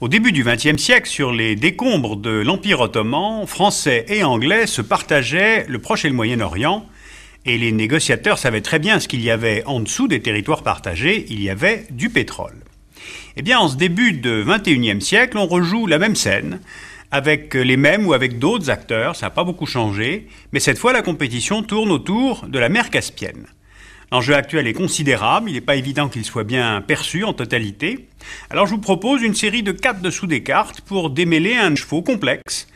Au début du XXe siècle, sur les décombres de l'Empire ottoman, Français et Anglais se partageaient le Proche et le Moyen-Orient, et les négociateurs savaient très bien ce qu'il y avait en dessous des territoires partagés, il y avait du pétrole. Eh bien, en ce début de XXIe siècle, on rejoue la même scène, avec les mêmes ou avec d'autres acteurs, ça n'a pas beaucoup changé, mais cette fois la compétition tourne autour de la mer Caspienne. L'enjeu actuel est considérable, il n'est pas évident qu'il soit bien perçu en totalité. Alors je vous propose une série de quatre dessous des cartes pour démêler un chevaux complexe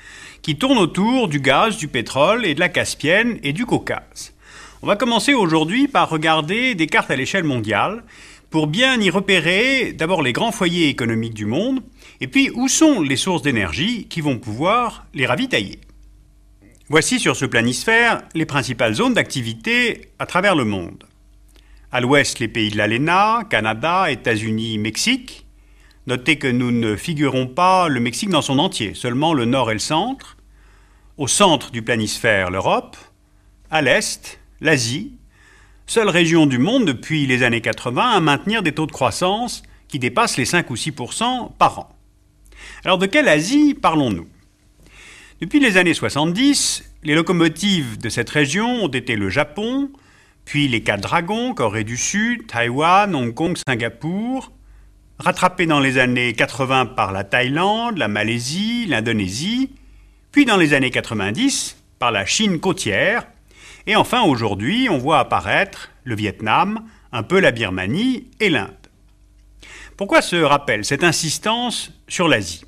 qui tourne autour du gaz, du pétrole et de la Caspienne et du Caucase. On va commencer aujourd'hui par regarder des cartes à l'échelle mondiale pour bien y repérer d'abord les grands foyers économiques du monde et puis où sont les sources d'énergie qui vont pouvoir les ravitailler. Voici sur ce planisphère les principales zones d'activité à travers le monde. À l'ouest, les pays de l'ALENA, Canada, États-Unis, Mexique. Notez que nous ne figurons pas le Mexique dans son entier, seulement le nord et le centre. Au centre du planisphère, l'Europe. À l'est, l'Asie, seule région du monde depuis les années 80 à maintenir des taux de croissance qui dépassent les 5 ou 6 par an. Alors de quelle Asie parlons-nous Depuis les années 70, les locomotives de cette région ont été le Japon, puis les quatre dragons, Corée du Sud, Taïwan, Hong Kong, Singapour, rattrapés dans les années 80 par la Thaïlande, la Malaisie, l'Indonésie, puis dans les années 90 par la Chine côtière, et enfin aujourd'hui on voit apparaître le Vietnam, un peu la Birmanie et l'Inde. Pourquoi ce rappel, cette insistance sur l'Asie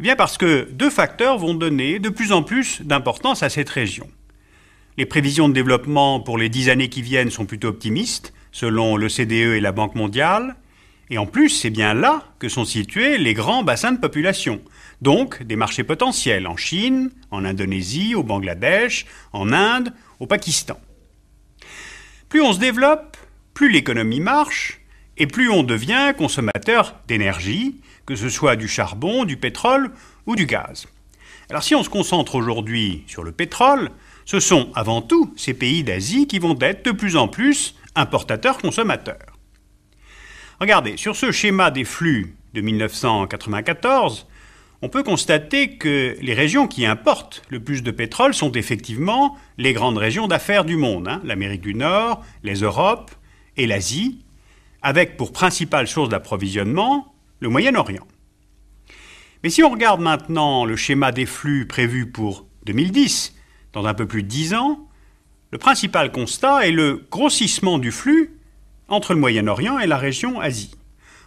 eh bien parce que deux facteurs vont donner de plus en plus d'importance à cette région. Les prévisions de développement pour les dix années qui viennent sont plutôt optimistes, selon le CDE et la Banque mondiale. Et en plus, c'est bien là que sont situés les grands bassins de population, donc des marchés potentiels en Chine, en Indonésie, au Bangladesh, en Inde, au Pakistan. Plus on se développe, plus l'économie marche, et plus on devient consommateur d'énergie, que ce soit du charbon, du pétrole ou du gaz. Alors si on se concentre aujourd'hui sur le pétrole, ce sont avant tout ces pays d'Asie qui vont être de plus en plus importateurs-consommateurs. Regardez, sur ce schéma des flux de 1994, on peut constater que les régions qui importent le plus de pétrole sont effectivement les grandes régions d'affaires du monde, hein, l'Amérique du Nord, les Europes et l'Asie, avec pour principale source d'approvisionnement le Moyen-Orient. Mais si on regarde maintenant le schéma des flux prévu pour 2010, dans un peu plus de 10 ans, le principal constat est le grossissement du flux entre le Moyen-Orient et la région Asie.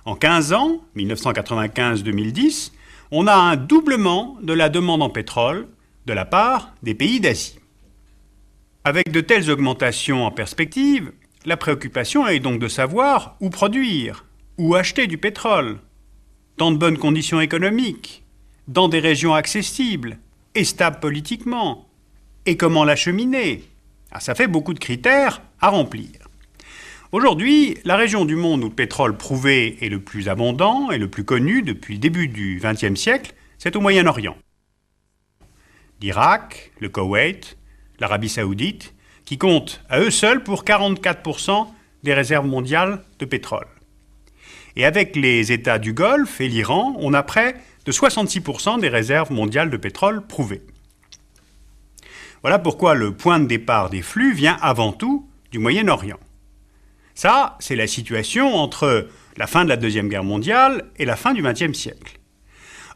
En 15 ans, 1995-2010, on a un doublement de la demande en pétrole de la part des pays d'Asie. Avec de telles augmentations en perspective, la préoccupation est donc de savoir où produire, où acheter du pétrole, dans de bonnes conditions économiques, dans des régions accessibles et stables politiquement, et comment l'acheminer ah, Ça fait beaucoup de critères à remplir. Aujourd'hui, la région du monde où le pétrole prouvé est le plus abondant et le plus connu depuis le début du XXe siècle, c'est au Moyen-Orient. L'Irak, le Koweït, l'Arabie saoudite, qui comptent à eux seuls pour 44% des réserves mondiales de pétrole. Et avec les États du Golfe et l'Iran, on a près de 66% des réserves mondiales de pétrole prouvées. Voilà pourquoi le point de départ des flux vient avant tout du Moyen-Orient. Ça, c'est la situation entre la fin de la Deuxième Guerre mondiale et la fin du XXe siècle.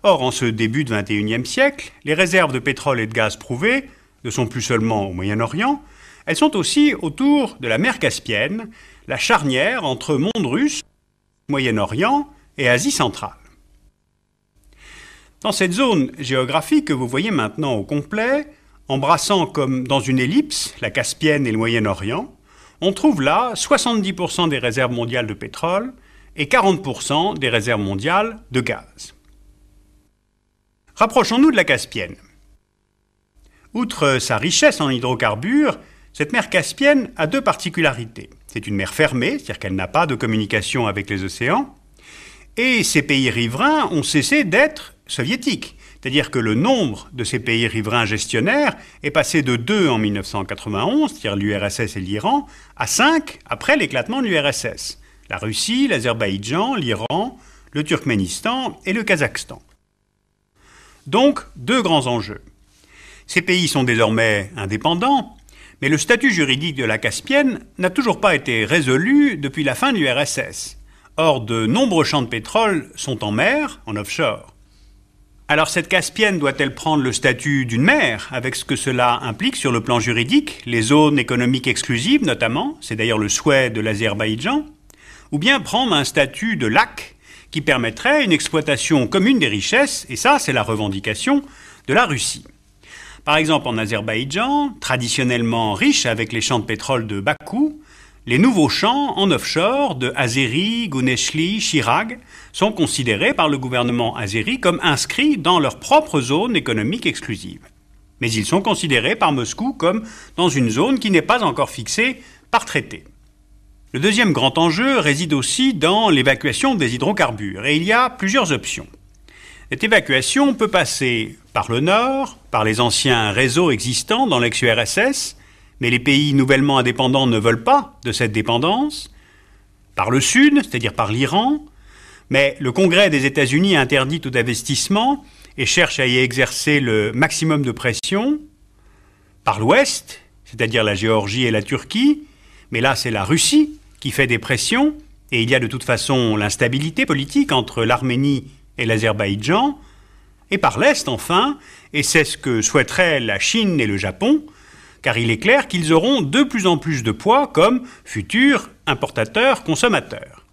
Or, en ce début de XXIe siècle, les réserves de pétrole et de gaz prouvées ne sont plus seulement au Moyen-Orient, elles sont aussi autour de la mer Caspienne, la charnière entre monde russe, Moyen-Orient et Asie centrale. Dans cette zone géographique que vous voyez maintenant au complet, embrassant comme dans une ellipse la Caspienne et le Moyen-Orient, on trouve là 70% des réserves mondiales de pétrole et 40% des réserves mondiales de gaz. Rapprochons-nous de la Caspienne. Outre sa richesse en hydrocarbures, cette mer Caspienne a deux particularités. C'est une mer fermée, c'est-à-dire qu'elle n'a pas de communication avec les océans, et ses pays riverains ont cessé d'être soviétiques. C'est-à-dire que le nombre de ces pays riverains gestionnaires est passé de 2 en 1991, c'est-à-dire l'URSS et l'Iran, à 5 après l'éclatement de l'URSS. La Russie, l'Azerbaïdjan, l'Iran, le Turkménistan et le Kazakhstan. Donc, deux grands enjeux. Ces pays sont désormais indépendants, mais le statut juridique de la Caspienne n'a toujours pas été résolu depuis la fin de l'URSS. Or, de nombreux champs de pétrole sont en mer, en offshore. Alors cette Caspienne doit-elle prendre le statut d'une mer, avec ce que cela implique sur le plan juridique, les zones économiques exclusives notamment, c'est d'ailleurs le souhait de l'Azerbaïdjan, ou bien prendre un statut de lac qui permettrait une exploitation commune des richesses, et ça c'est la revendication de la Russie. Par exemple en Azerbaïdjan, traditionnellement riche avec les champs de pétrole de Bakou, les nouveaux champs en offshore de Azeri, Guneshli, Chirag sont considérés par le gouvernement azéri comme inscrits dans leur propre zone économique exclusive. Mais ils sont considérés par Moscou comme dans une zone qui n'est pas encore fixée par traité. Le deuxième grand enjeu réside aussi dans l'évacuation des hydrocarbures, et il y a plusieurs options. Cette évacuation peut passer par le nord, par les anciens réseaux existants dans l'ex-URSS, mais les pays nouvellement indépendants ne veulent pas de cette dépendance, par le Sud, c'est-à-dire par l'Iran, mais le Congrès des États-Unis interdit tout investissement et cherche à y exercer le maximum de pression, par l'Ouest, c'est-à-dire la Géorgie et la Turquie, mais là c'est la Russie qui fait des pressions, et il y a de toute façon l'instabilité politique entre l'Arménie et l'Azerbaïdjan, et par l'Est enfin, et c'est ce que souhaiteraient la Chine et le Japon, car il est clair qu'ils auront de plus en plus de poids comme futurs importateurs consommateurs.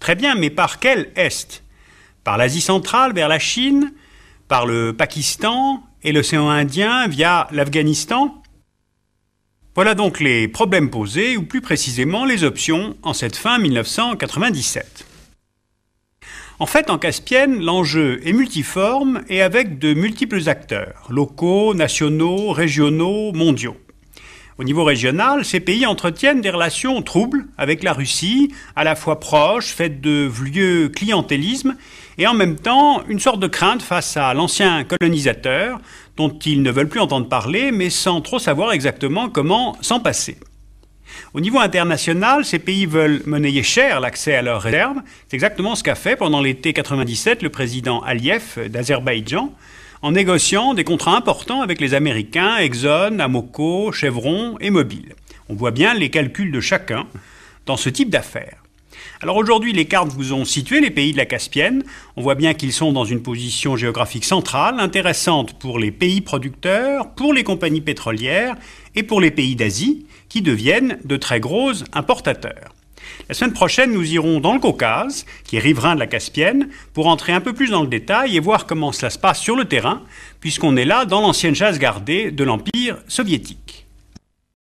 Très bien, mais par quel Est Par l'Asie centrale vers la Chine Par le Pakistan et l'océan Indien via l'Afghanistan Voilà donc les problèmes posés, ou plus précisément les options, en cette fin 1997. En fait, en Caspienne, l'enjeu est multiforme et avec de multiples acteurs, locaux, nationaux, régionaux, mondiaux. Au niveau régional, ces pays entretiennent des relations troubles avec la Russie, à la fois proches, faites de vieux clientélisme, et en même temps une sorte de crainte face à l'ancien colonisateur, dont ils ne veulent plus entendre parler, mais sans trop savoir exactement comment s'en passer. Au niveau international, ces pays veulent monnayer cher l'accès à leurs réserves. C'est exactement ce qu'a fait pendant l'été 97 le président Aliyev d'Azerbaïdjan en négociant des contrats importants avec les Américains, Exxon, Amoco, Chevron et Mobil. On voit bien les calculs de chacun dans ce type d'affaires. Alors aujourd'hui, les cartes vous ont situé les pays de la Caspienne. On voit bien qu'ils sont dans une position géographique centrale, intéressante pour les pays producteurs, pour les compagnies pétrolières et pour les pays d'Asie, qui deviennent de très gros importateurs. La semaine prochaine, nous irons dans le Caucase, qui est riverain de la Caspienne, pour entrer un peu plus dans le détail et voir comment cela se passe sur le terrain, puisqu'on est là dans l'ancienne chasse gardée de l'Empire soviétique.